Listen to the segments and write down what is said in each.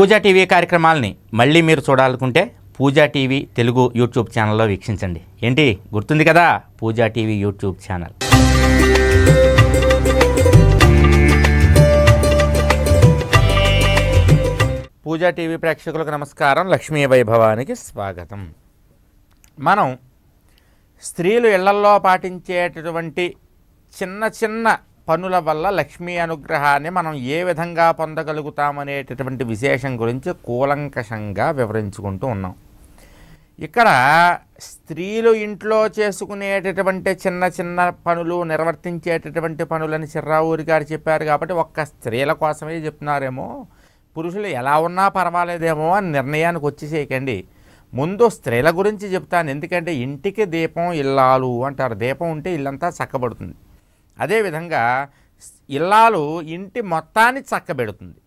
పూజా TV కార్యక్రమాలని మళ్ళీ మీరు చూడాలనుకుంటే పూజా టీవీ తెలుగు యూట్యూబ్ ఛానల్లో వీక్షించండి ఏంటి గుర్తుంది కదా Pooja TV YouTube channel Pooja TV ప్రేక్షకులకు నమస్కారం లక్ష్మీ వైభవానికి స్వాగతం మనం స్త్రీలు ఇళ్లల్లో పాటించేటటువంటి చిన్న చిన్న పనుల వల్ల లక్ష్మీ అనుగ్రహాన్ని మనం ఏ విధంగా పొందగలుగుతామనేటటువంటి విశేషం గురించి కూలంకషంగా వివరించుకుంటూ ఉన్నాం ఇక్కడ స్త్రీలు ఇంట్లో చేసుకునేటటువంటి చిన్న చిన్న పనులు నిర్వర్తించేటటువంటి పనులని చిర్రావూరి గారు చెప్పారు కాబట్టి ఒక్క స్త్రీల కోసమే చెప్తున్నారేమో పురుషులు ఎలా ఉన్నా పర్వాలేదేమో అని నిర్ణయానికి వచ్చేసేయకండి ముందు స్త్రీల గురించి చెప్తాను ఎందుకంటే ఇంటికి దీపం ఇల్లాలు అంటారు దీపం ఉంటే ఇల్లంతా చక్కబడుతుంది అదేవిధంగా ఇల్లాలు ఇంటి మొత్తాన్ని చక్కబెడుతుంది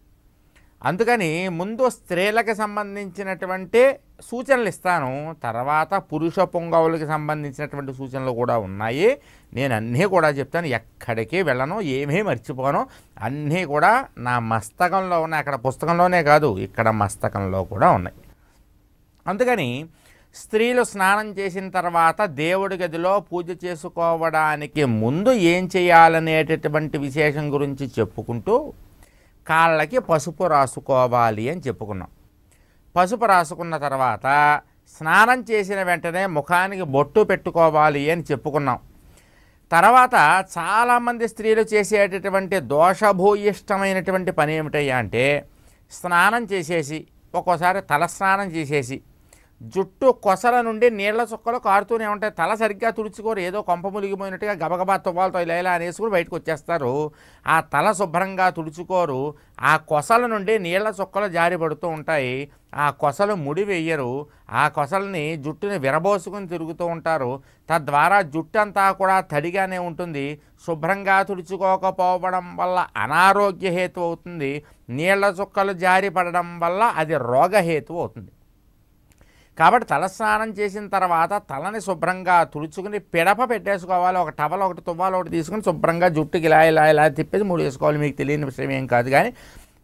అందుకని ముందు స్త్రీలకు సంబంధించినటువంటి సూచనలు ఇస్తాను తర్వాత పురుష పొంగవులకి సంబంధించినటువంటి సూచనలు కూడా ఉన్నాయి నేను అన్నీ కూడా చెప్తాను ఎక్కడికి వెళ్ళను ఏమీ మర్చిపోను అన్నీ కూడా నా మస్తకంలో ఉన్నాయి అక్కడ పుస్తకంలోనే కాదు ఇక్కడ మస్తకంలో కూడా ఉన్నాయి అందుకని స్త్రీలు స్నానం చేసిన తర్వాత దేవుడి గదిలో పూజ చేసుకోవడానికి ముందు ఏం చేయాలనేటటువంటి విశేషం గురించి చెప్పుకుంటూ కాళ్ళకి పసుపు రాసుకోవాలి అని చెప్పుకున్నాం పసుపు రాసుకున్న తర్వాత స్నానం చేసిన వెంటనే ముఖానికి బొట్టు పెట్టుకోవాలి అని చెప్పుకున్నాం తర్వాత చాలామంది స్త్రీలు చేసేటటువంటి దోషభూయిష్టమైనటువంటి పని ఏమిటయ్యా అంటే స్నానం చేసేసి ఒక్కోసారి తలస్నానం చేసేసి జుట్టు కొసల నుండి నీళ్ల చుక్కలు కారుతూనే ఉంటాయి తల సరిగ్గా తుడుచుకోరు ఏదో కొంప ములిగిపోయినట్టుగా గబగబా తువ్వాలతో ఇలా ఇలా అనేసుకుని బయటకు వచ్చేస్తారు ఆ తల శుభ్రంగా తుడుచుకోరు ఆ కొసల నుండి నీళ్ల చుక్కలు జారి పడుతూ ఉంటాయి ఆ కొసలు ముడి వేయరు ఆ కొసలని జుట్టుని విరబోసుకుని తిరుగుతూ ఉంటారు తద్వారా జుట్టు అంతా కూడా తడిగానే ఉంటుంది శుభ్రంగా తుడుచుకోకపోవడం వల్ల అనారోగ్య హేతు అవుతుంది నీళ్ల చుక్కలు జారి పడడం వల్ల అది రోగహేతు అవుతుంది కాబట్టి తలస్నానం చేసిన తర్వాత తలని శుభ్రంగా తుడుచుకుని పిడప పెట్టేసుకోవాలి ఒక టవల్ ఒకటి తువ్వాలి ఒకటి తీసుకుని శుభ్రంగా జుట్టుకి ఇలా ఇలా ఇలా తిప్పేసి మూడు వేసుకోవాలి మీకు తెలియని విషయం ఏం కాదు కానీ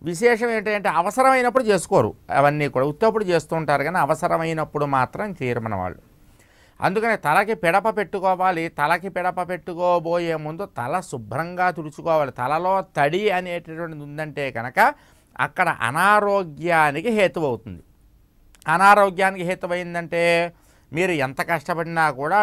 విశేషం ఏంటంటే అవసరమైనప్పుడు చేసుకోరు అవన్నీ కూడా ఉత్తప్పుడు చేస్తుంటారు కానీ అవసరమైనప్పుడు మాత్రం తీర్మన వాళ్ళు అందుకనే తలకి పిడప పెట్టుకోవాలి తలకి పిడప పెట్టుకోబోయే ముందు తల శుభ్రంగా తుడుచుకోవాలి తలలో తడి అనేటటువంటిది ఉందంటే కనుక అక్కడ అనారోగ్యానికి హేతువవుతుంది అనారోగ్యానికి హేతువైందంటే మీరు ఎంత కష్టపడినా కూడా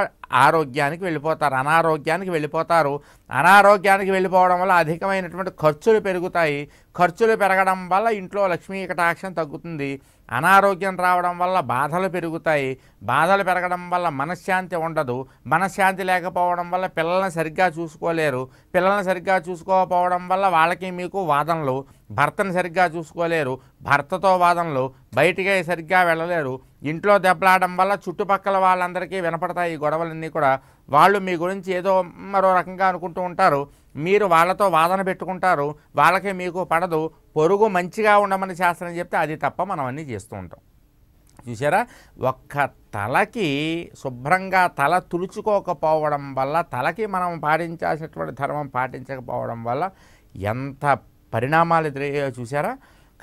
ఆరోగ్యానికి వెళ్ళిపోతారు అనారోగ్యానికి వెళ్ళిపోతారు అనారోగ్యానికి వెళ్ళిపోవడం వల్ల అధికమైనటువంటి ఖర్చులు పెరుగుతాయి ఖర్చులు పెరగడం వల్ల ఇంట్లో లక్ష్మీ కటాక్షం తగ్గుతుంది అనారోగ్యం రావడం వల్ల బాధలు పెరుగుతాయి బాధలు పెరగడం వల్ల మనశ్శాంతి ఉండదు మనశ్శాంతి లేకపోవడం వల్ల పిల్లల్ని సరిగ్గా చూసుకోలేరు పిల్లల్ని సరిగ్గా చూసుకోకపోవడం వల్ల వాళ్ళకి మీకు వాదనలు భర్తను సరిగ్గా చూసుకోలేరు భర్తతో వాదనలు బయటికి సరిగ్గా వెళ్ళలేరు ఇంట్లో దెబ్బలాడడం వల్ల చుట్టుపక్కల వాళ్ళందరికీ వినపడతాయి ఈ గొడవలన్నీ కూడా వాళ్ళు మీ గురించి ఏదో మరో రకంగా అనుకుంటూ ఉంటారు మీరు వాళ్ళతో వాదన పెట్టుకుంటారు వాళ్ళకే మీకు పడదు పొరుగు మంచిగా ఉండమని శాస్త్రం చెప్తే అది తప్ప మనం అన్నీ చేస్తూ ఉంటాం చూసారా ఒక్క తలకి శుభ్రంగా తల తుడుచుకోకపోవడం వల్ల తలకి మనం పాటించాల్సినటువంటి ధర్మం పాటించకపోవడం వల్ల ఎంత పరిణామాలు ఎదురయ్యాయో చూసారా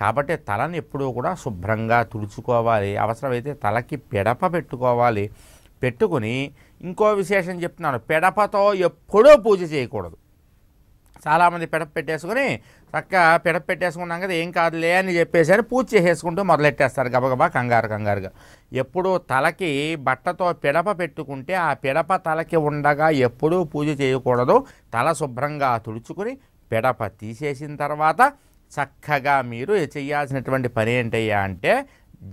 కాబట్టి తలని ఎప్పుడూ కూడా శుభ్రంగా తుడుచుకోవాలి అవసరమైతే తలకి పెడప పెట్టుకోవాలి పెట్టుకుని ఇంకో విశేషం చెప్తున్నాను పెడపతో ఎప్పుడూ పూజ చేయకూడదు చాలామంది పిడప్ పెట్టేసుకుని చక్కగా పిడప్ పెట్టేసుకున్నాం కదా ఏం కాదులే అని చెప్పేసి అని పూజ చేసేసుకుంటూ మొదలెట్టేస్తారు గబగబా కంగారు కంగారుగా ఎప్పుడు తలకి బట్టతో పిడప పెట్టుకుంటే ఆ పిడప తలకి ఉండగా ఎప్పుడూ పూజ చేయకూడదు తల శుభ్రంగా తుడుచుకుని పిడప తీసేసిన తర్వాత చక్కగా మీరు చేయాల్సినటువంటి పని ఏంటయ్యా అంటే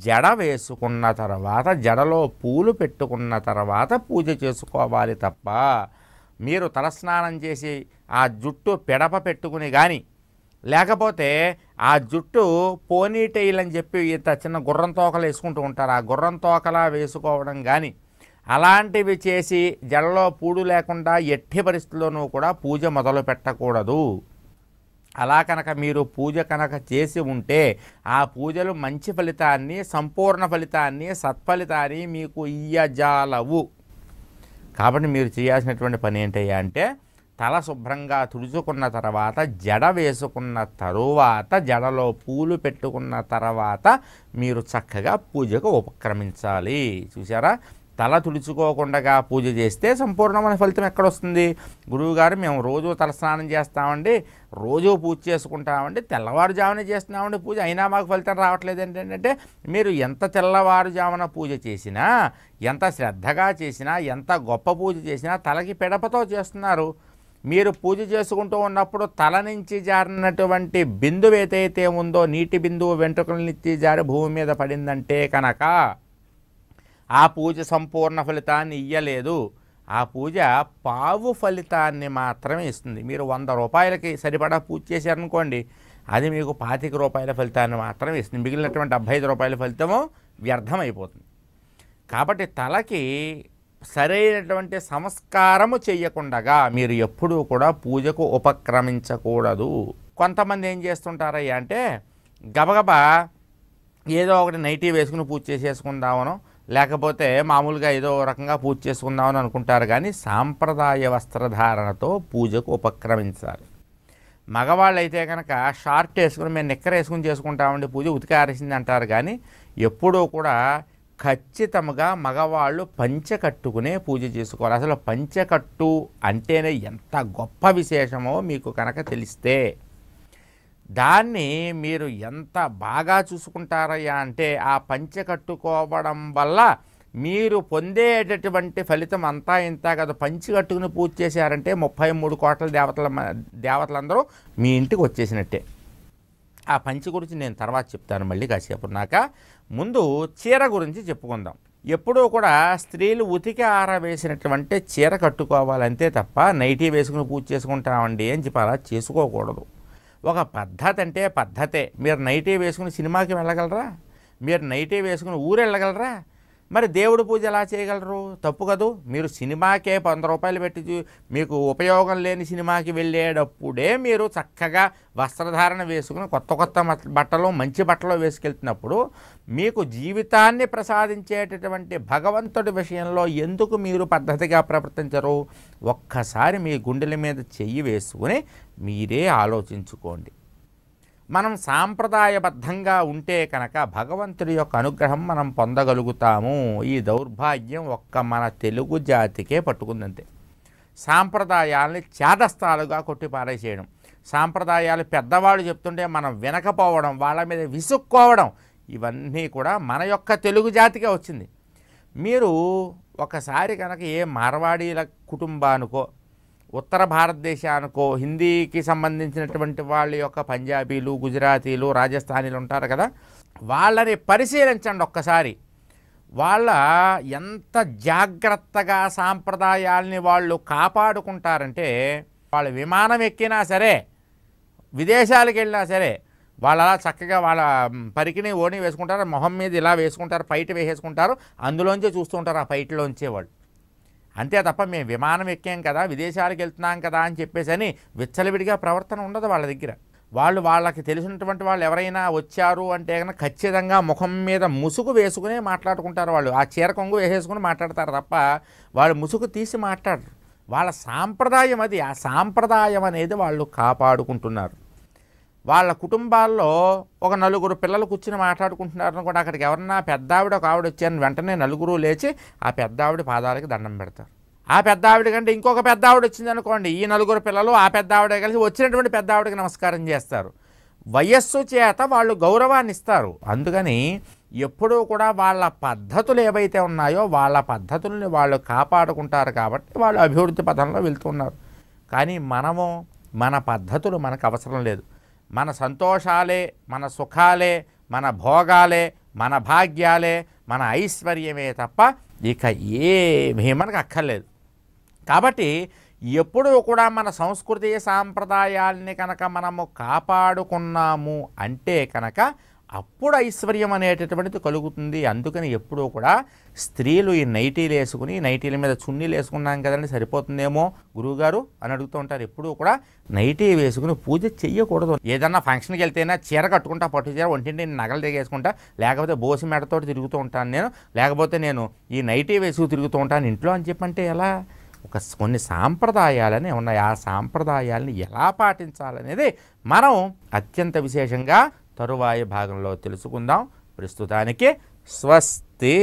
జడ వేసుకున్న తర్వాత జడలో పూలు పెట్టుకున్న తర్వాత పూజ చేసుకోవాలి తప్ప మీరు తలస్నానం చేసి ఆ జుట్టు పెడప పెట్టుకుని కానీ లేకపోతే ఆ జుట్టు పోనీటైల్ అని చెప్పి ఇంత చిన్న గుర్రం తోకలు వేసుకుంటూ ఉంటారు ఆ గుర్రం తోకలా వేసుకోవడం కానీ అలాంటివి చేసి జడలో పూడు లేకుండా ఎట్టి పరిస్థితుల్లోనూ కూడా పూజ మొదలు పెట్టకూడదు అలా కనుక మీరు పూజ కనుక చేసి ఉంటే ఆ పూజలు మంచి ఫలితాన్ని సంపూర్ణ ఫలితాన్ని సత్ఫలితాన్ని మీకు ఇయ్యజాలవు కాబట్టి మీరు చేయాల్సినటువంటి పని ఏంటయ్యా అంటే తల శుభ్రంగా తుడుచుకున్న తర్వాత జడ వేసుకున్న తరువాత జడలో పూలు పెట్టుకున్న తర్వాత మీరు చక్కగా పూజకు ఉపక్రమించాలి చూసారా తల తుడుచుకోకుండా పూజ చేస్తే సంపూర్ణమైన ఫలితం ఎక్కడొస్తుంది గురువుగారు మేము రోజు తల స్నానం చేస్తామండి రోజు పూజ చేసుకుంటామండి తెల్లవారుజామున చేస్తున్నామండి పూజ అయినా మాకు ఫలితం రావట్లేదు ఏంటంటే మీరు ఎంత తెల్లవారుజామున పూజ చేసినా ఎంత శ్రద్ధగా చేసినా ఎంత గొప్ప పూజ చేసినా తలకి పిడపతో చేస్తున్నారు మీరు పూజ చేసుకుంటూ ఉన్నప్పుడు తల నుంచి జారినటువంటి బిందువు ఏదైతే ఉందో నీటి బిందువు వెంట్రుకల నుంచి జారి భూమి మీద పడిందంటే కనుక ఆ పూజ సంపూర్ణ ఫలితాన్ని ఇయ్యలేదు ఆ పూజ పావు ఫలితాన్ని మాత్రమే ఇస్తుంది మీరు వంద రూపాయలకి సరిపడా పూజ చేశారనుకోండి అది మీకు పాతిక రూపాయల ఫలితాన్ని మాత్రమే ఇస్తుంది మిగిలినటువంటి డెబ్భై రూపాయల ఫలితము వ్యర్థమైపోతుంది కాబట్టి తలకి సరైనటువంటి సంస్కారము చేయకుండగా మీరు ఎప్పుడూ కూడా పూజకు ఉపక్రమించకూడదు కొంతమంది ఏం చేస్తుంటారయ్యా అంటే గబగబా ఏదో ఒకటి నైటీ వేసుకుని పూజ చేసేసుకుందామను లేకపోతే మామూలుగా ఏదో రకంగా పూజ చేసుకుందామని అనుకుంటారు కానీ సాంప్రదాయ వస్త్రధారణతో పూజకు ఉపక్రమించాలి మగవాళ్ళు అయితే కనుక షార్ట్ వేసుకుని మేము నిక్కర వేసుకుని చేసుకుంటామండి పూజ ఉతికారేసింది అంటారు కానీ ఎప్పుడూ కూడా ఖచ్చితంగా మగవాళ్ళు పంచకట్టుకునే పూజ చేసుకోవాలి అసలు పంచకట్టు అంటేనే ఎంత గొప్ప విశేషమో మీకు కనుక తెలిస్తే దాన్ని మీరు ఎంత బాగా చూసుకుంటారయ్యా అంటే ఆ పంచకట్టుకోవడం వల్ల మీరు పొందేటటువంటి ఫలితం అంతా ఇంత కదా పంచి కట్టుకుని పూజ చేశారంటే ముప్పై మూడు కోట్ల దేవతల దేవతలందరూ మీ ఇంటికి వచ్చేసినట్టే ఆ పంచి గురించి నేను తర్వాత చెప్తాను మళ్ళీ కాసేపు నాక ముందు చీర గురించి చెప్పుకుందాం ఎప్పుడూ కూడా స్త్రీలు ఉతికి ఆరవేసినటువంటి చీర కట్టుకోవాలంతే తప్ప నైటీ వేసుకుని పూజ చేసుకుంటామండి అని చెప్పి అలా చేసుకోకూడదు ఒక పద్ధతి అంటే పద్ధతే మీరు నైటీ వేసుకుని సినిమాకి వెళ్ళగలరా మీరు నైటీ వేసుకుని ఊరు వెళ్ళగలరా మరి దేవుడు పూజ ఎలా చేయగలరు తప్పు కదూ మీరు సినిమాకే వంద రూపాయలు పెట్టి మీకు ఉపయోగం లేని సినిమాకి వెళ్ళేటప్పుడే మీరు చక్కగా వస్త్రధారణ వేసుకుని కొత్త కొత్త బట్టలు మంచి బట్టలు వేసుకెళ్తున్నప్పుడు మీకు జీవితాన్ని ప్రసాదించేటటువంటి భగవంతుడి విషయంలో ఎందుకు మీరు పద్ధతిగా ప్రవర్తించరు ఒక్కసారి మీ గుండెల మీద చెయ్యి వేసుకుని మీరే ఆలోచించుకోండి మనం సాంప్రదాయబద్ధంగా ఉంటే కనుక భగవంతుడి యొక్క అనుగ్రహం మనం పొందగలుగుతాము ఈ దౌర్భాగ్యం ఒక్క మన తెలుగు జాతికే పట్టుకుందంతే సాంప్రదాయాలని చేదస్థాలుగా కొట్టి పారేసేయడం సాంప్రదాయాలు పెద్దవాళ్ళు చెప్తుంటే మనం వినకపోవడం వాళ్ళ మీద విసుక్కోవడం ఇవన్నీ కూడా మన యొక్క తెలుగు జాతికే వచ్చింది మీరు ఒకసారి కనుక ఏ మార్వాడీల కుటుంబానికో ఉత్తర భారతదేశానికో హిందీకి సంబంధించినటువంటి వాళ్ళ యొక్క పంజాబీలు గుజరాతీలు రాజస్థానీలు ఉంటారు కదా వాళ్ళని పరిశీలించండి ఒక్కసారి వాళ్ళ ఎంత జాగ్రత్తగా సాంప్రదాయాల్ని వాళ్ళు కాపాడుకుంటారంటే వాళ్ళ విమానం ఎక్కినా సరే విదేశాలకు వెళ్ళినా సరే వాళ్ళు అలా చక్కగా వాళ్ళ పరికిణి ఓని వేసుకుంటారు మొహం మీద ఇలా వేసుకుంటారు ఫైట్ వేసేసుకుంటారు అందులోంచే చూస్తుంటారు ఆ ఫైట్లోంచే వాళ్ళు అంతే తప్ప మేము విమానం ఎక్కాం కదా విదేశాలకు వెళ్తున్నాం కదా అని చెప్పేసి అని విచ్చలవిడిగా ప్రవర్తన ఉండదు వాళ్ళ దగ్గర వాళ్ళు వాళ్ళకి తెలిసినటువంటి వాళ్ళు ఎవరైనా వచ్చారు అంటే కనుక ఖచ్చితంగా ముఖం మీద ముసుగు వేసుకునే మాట్లాడుకుంటారు వాళ్ళు ఆ చీర కొంగు వేసేసుకుని మాట్లాడతారు తప్ప వాళ్ళు ముసుగు తీసి మాట్లాడరు వాళ్ళ సాంప్రదాయం అది ఆ సాంప్రదాయం అనేది వాళ్ళు కాపాడుకుంటున్నారు వాళ్ళ కుటుంబాల్లో ఒక నలుగురు పిల్లలు కూర్చుని మాట్లాడుకుంటున్నారు అనుకోండి అక్కడికి ఎవరన్నా పెద్ద ఆవిడ ఒక ఆవిడ వచ్చాను వెంటనే నలుగురు లేచి ఆ పెద్ద ఆవిడ పాదాలకి దండం పెడతారు ఆ పెద్ద ఆవిడ కంటే ఇంకొక పెద్ద ఆవిడ వచ్చింది అనుకోండి ఈ నలుగురు పిల్లలు ఆ పెద్ద ఆవిడ కలిసి వచ్చినటువంటి పెద్ద ఆవిడకి నమస్కారం చేస్తారు వయస్సు చేత వాళ్ళు గౌరవాన్ని ఇస్తారు అందుకని ఎప్పుడూ కూడా వాళ్ళ పద్ధతులు ఏవైతే ఉన్నాయో వాళ్ళ పద్ధతుల్ని వాళ్ళు కాపాడుకుంటారు కాబట్టి వాళ్ళు అభివృద్ధి పథంలో వెళ్తున్నారు కానీ మనము మన పద్ధతులు మనకు అవసరం లేదు మన సంతోషాలే మన సుఖాలే మన భోగాలే మన భాగ్యాలే మన ఐశ్వర్యమే తప్ప ఇక ఏమీ మనకు అక్కర్లేదు కాబట్టి ఎప్పుడూ కూడా మన సంస్కృతి సాంప్రదాయాల్ని కనుక మనము కాపాడుకున్నాము అంటే కనుక అప్పుడు ఐశ్వర్యం అనేటటువంటిది కలుగుతుంది అందుకని ఎప్పుడూ కూడా స్త్రీలు ఈ నైటీలు వేసుకుని నైటీల మీద చున్నీలు వేసుకున్నాం కదండి సరిపోతుందేమో గురువుగారు అని అడుగుతూ ఉంటారు ఎప్పుడూ కూడా నైటీ వేసుకుని పూజ చేయకూడదు ఏదన్నా ఫంక్షన్కి వెళ్తేనా చీర కట్టుకుంటా పట్టు చీర ఒంటింటి నగలు దిగేసుకుంటా లేకపోతే బోసి మెడతో తిరుగుతూ ఉంటాను నేను లేకపోతే నేను ఈ నైటీ వేసుకు తిరుగుతూ ఉంటాను ఇంట్లో అని చెప్పంటే ఎలా ఒక కొన్ని సాంప్రదాయాలని ఉన్నాయి ఆ సాంప్రదాయాలని ఎలా పాటించాలనేది మనం అత్యంత విశేషంగా తరువాయి భాగంలో తెలుసుకుందాం ప్రస్తుతానికి స్వస్తి